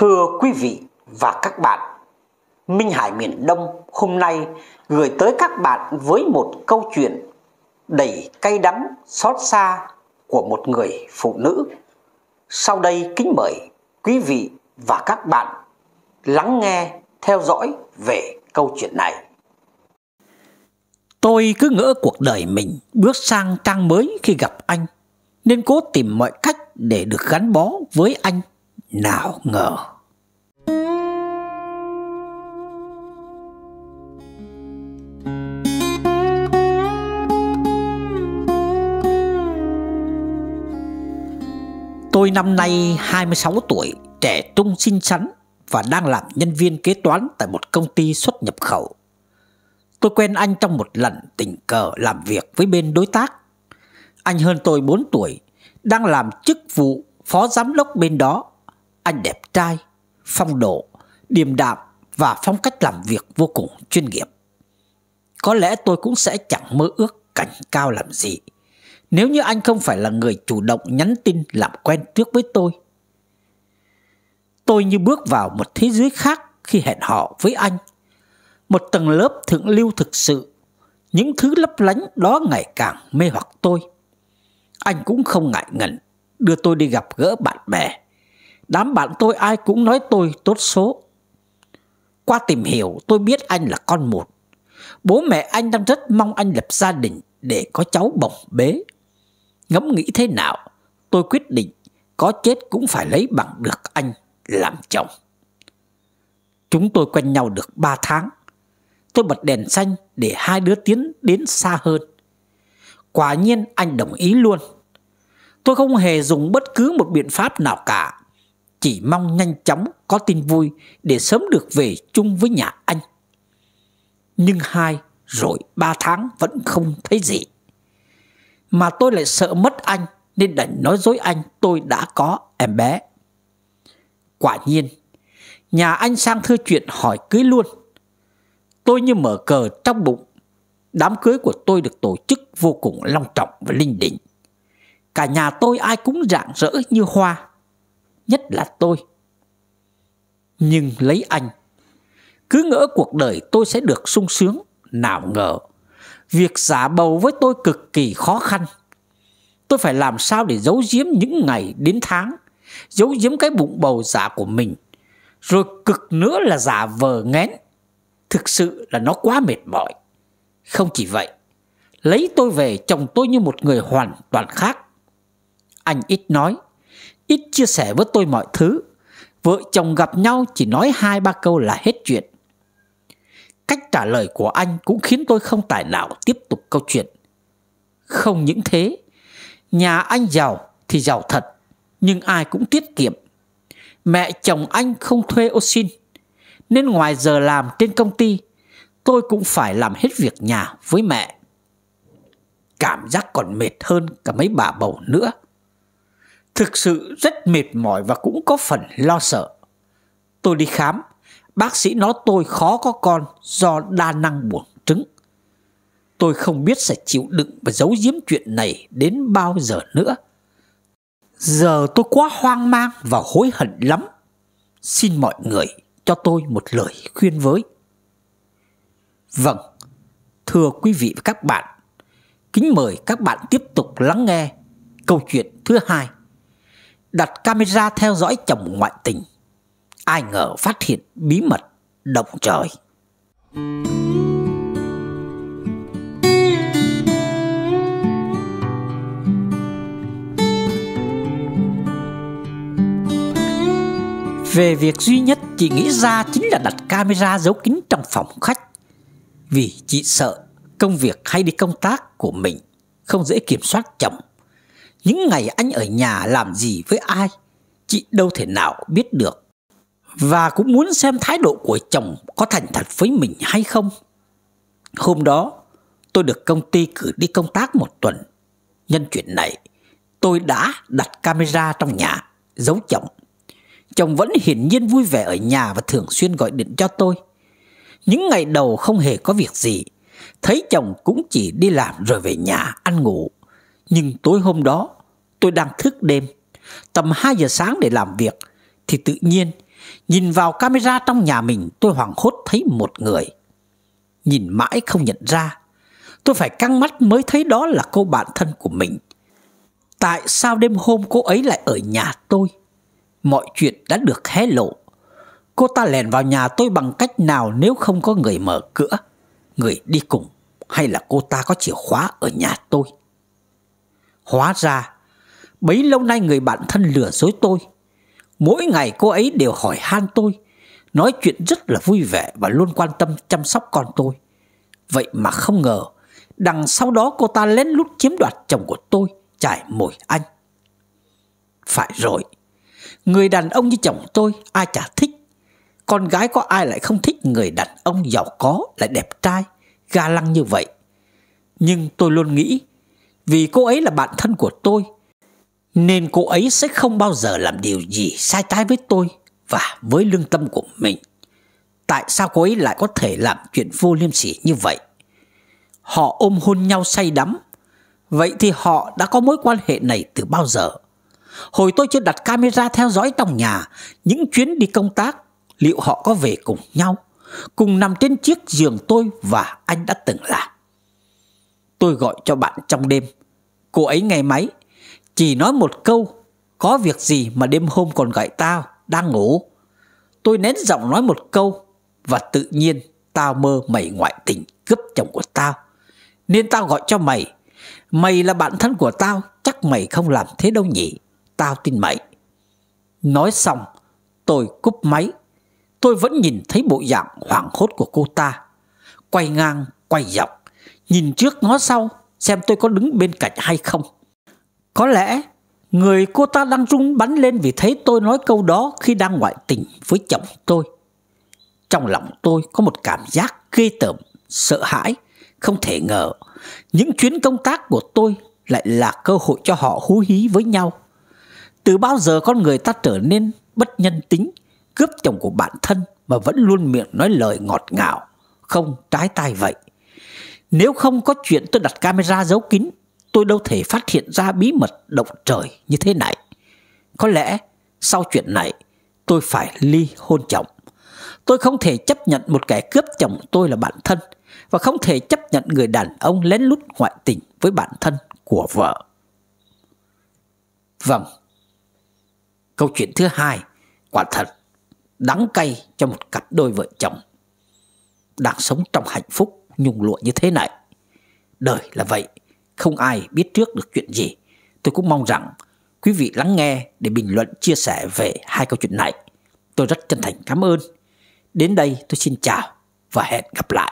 Thưa quý vị và các bạn, Minh Hải miền Đông hôm nay gửi tới các bạn với một câu chuyện đầy cay đắng xót xa của một người phụ nữ. Sau đây kính mời quý vị và các bạn lắng nghe, theo dõi về câu chuyện này. Tôi cứ ngỡ cuộc đời mình bước sang trang mới khi gặp anh, nên cố tìm mọi cách để được gắn bó với anh nào ngờ Tôi năm nay 26 tuổi, trẻ trung xinh xắn và đang làm nhân viên kế toán tại một công ty xuất nhập khẩu. Tôi quen anh trong một lần tình cờ làm việc với bên đối tác. Anh hơn tôi 4 tuổi, đang làm chức vụ phó giám đốc bên đó anh đẹp trai, phong độ, điềm đạm và phong cách làm việc vô cùng chuyên nghiệp. Có lẽ tôi cũng sẽ chẳng mơ ước cảnh cao làm gì nếu như anh không phải là người chủ động nhắn tin làm quen trước với tôi. Tôi như bước vào một thế giới khác khi hẹn hò với anh. Một tầng lớp thượng lưu thực sự, những thứ lấp lánh đó ngày càng mê hoặc tôi. Anh cũng không ngại ngần đưa tôi đi gặp gỡ bạn bè Đám bạn tôi ai cũng nói tôi tốt số. Qua tìm hiểu tôi biết anh là con một. Bố mẹ anh đang rất mong anh lập gia đình để có cháu bồng bế. Ngẫm nghĩ thế nào, tôi quyết định có chết cũng phải lấy bằng được anh làm chồng. Chúng tôi quen nhau được 3 tháng. Tôi bật đèn xanh để hai đứa tiến đến xa hơn. Quả nhiên anh đồng ý luôn. Tôi không hề dùng bất cứ một biện pháp nào cả chỉ mong nhanh chóng có tin vui để sớm được về chung với nhà anh. Nhưng hai rồi ba tháng vẫn không thấy gì. Mà tôi lại sợ mất anh nên đành nói dối anh tôi đã có em bé. Quả nhiên, nhà anh sang thư chuyện hỏi cưới luôn. Tôi như mở cờ trong bụng. Đám cưới của tôi được tổ chức vô cùng long trọng và linh đình. Cả nhà tôi ai cũng rạng rỡ như hoa nhất là tôi nhưng lấy anh cứ ngỡ cuộc đời tôi sẽ được sung sướng nào ngờ việc giả bầu với tôi cực kỳ khó khăn tôi phải làm sao để giấu giếm những ngày đến tháng giấu giếm cái bụng bầu giả của mình rồi cực nữa là giả vờ ngén thực sự là nó quá mệt mỏi không chỉ vậy lấy tôi về chồng tôi như một người hoàn toàn khác anh ít nói ít chia sẻ với tôi mọi thứ. Vợ chồng gặp nhau chỉ nói hai ba câu là hết chuyện. Cách trả lời của anh cũng khiến tôi không tài nào tiếp tục câu chuyện. Không những thế, nhà anh giàu thì giàu thật, nhưng ai cũng tiết kiệm. Mẹ chồng anh không thuê ô xin, nên ngoài giờ làm trên công ty, tôi cũng phải làm hết việc nhà với mẹ. Cảm giác còn mệt hơn cả mấy bà bầu nữa. Thực sự rất mệt mỏi và cũng có phần lo sợ. Tôi đi khám, bác sĩ nói tôi khó có con do đa năng buồng trứng. Tôi không biết sẽ chịu đựng và giấu giếm chuyện này đến bao giờ nữa. Giờ tôi quá hoang mang và hối hận lắm. Xin mọi người cho tôi một lời khuyên với. Vâng, thưa quý vị và các bạn, kính mời các bạn tiếp tục lắng nghe câu chuyện thứ hai đặt camera theo dõi chồng ngoại tình. Ai ngờ phát hiện bí mật động trời. Về việc duy nhất chị nghĩ ra chính là đặt camera giấu kín trong phòng khách Vì chị sợ công việc hay đi công tác của mình không dễ kiểm soát chồng những ngày anh ở nhà làm gì với ai Chị đâu thể nào biết được Và cũng muốn xem thái độ của chồng Có thành thật với mình hay không Hôm đó Tôi được công ty cử đi công tác một tuần Nhân chuyện này Tôi đã đặt camera trong nhà Giấu chồng Chồng vẫn hiển nhiên vui vẻ ở nhà Và thường xuyên gọi điện cho tôi Những ngày đầu không hề có việc gì Thấy chồng cũng chỉ đi làm rồi về nhà ăn ngủ nhưng tối hôm đó tôi đang thức đêm Tầm 2 giờ sáng để làm việc Thì tự nhiên Nhìn vào camera trong nhà mình Tôi hoảng hốt thấy một người Nhìn mãi không nhận ra Tôi phải căng mắt mới thấy đó là cô bạn thân của mình Tại sao đêm hôm cô ấy lại ở nhà tôi Mọi chuyện đã được hé lộ Cô ta lèn vào nhà tôi bằng cách nào nếu không có người mở cửa Người đi cùng Hay là cô ta có chìa khóa ở nhà tôi Hóa ra, bấy lâu nay người bạn thân lừa dối tôi. Mỗi ngày cô ấy đều hỏi han tôi, nói chuyện rất là vui vẻ và luôn quan tâm chăm sóc con tôi. Vậy mà không ngờ, đằng sau đó cô ta lén lút chiếm đoạt chồng của tôi, trải mồi anh. Phải rồi, người đàn ông như chồng tôi ai chả thích. Con gái có ai lại không thích người đàn ông giàu có, lại đẹp trai, ga lăng như vậy. Nhưng tôi luôn nghĩ vì cô ấy là bạn thân của tôi Nên cô ấy sẽ không bao giờ làm điều gì sai trái với tôi Và với lương tâm của mình Tại sao cô ấy lại có thể làm chuyện vô liêm sỉ như vậy Họ ôm hôn nhau say đắm Vậy thì họ đã có mối quan hệ này từ bao giờ Hồi tôi chưa đặt camera theo dõi trong nhà Những chuyến đi công tác Liệu họ có về cùng nhau Cùng nằm trên chiếc giường tôi và anh đã từng làm Tôi gọi cho bạn trong đêm Cô ấy nghe máy Chỉ nói một câu Có việc gì mà đêm hôm còn gọi tao Đang ngủ Tôi nén giọng nói một câu Và tự nhiên tao mơ mày ngoại tình cướp chồng của tao Nên tao gọi cho mày Mày là bạn thân của tao Chắc mày không làm thế đâu nhỉ Tao tin mày Nói xong tôi cúp máy Tôi vẫn nhìn thấy bộ dạng hoảng hốt của cô ta Quay ngang quay dọc nhìn trước ngó sau xem tôi có đứng bên cạnh hay không. Có lẽ người cô ta đang rung bắn lên vì thấy tôi nói câu đó khi đang ngoại tình với chồng tôi. Trong lòng tôi có một cảm giác ghê tởm, sợ hãi, không thể ngờ những chuyến công tác của tôi lại là cơ hội cho họ hú hí với nhau. Từ bao giờ con người ta trở nên bất nhân tính, cướp chồng của bản thân mà vẫn luôn miệng nói lời ngọt ngào, không trái tai vậy. Nếu không có chuyện tôi đặt camera giấu kín, tôi đâu thể phát hiện ra bí mật động trời như thế này. Có lẽ sau chuyện này tôi phải ly hôn chồng. Tôi không thể chấp nhận một kẻ cướp chồng tôi là bạn thân và không thể chấp nhận người đàn ông lén lút ngoại tình với bạn thân của vợ. Vâng. Câu chuyện thứ hai quả thật đắng cay cho một cặp đôi vợ chồng đang sống trong hạnh phúc nhung lụa như thế này. Đời là vậy, không ai biết trước được chuyện gì. Tôi cũng mong rằng quý vị lắng nghe để bình luận chia sẻ về hai câu chuyện này. Tôi rất chân thành cảm ơn. Đến đây tôi xin chào và hẹn gặp lại.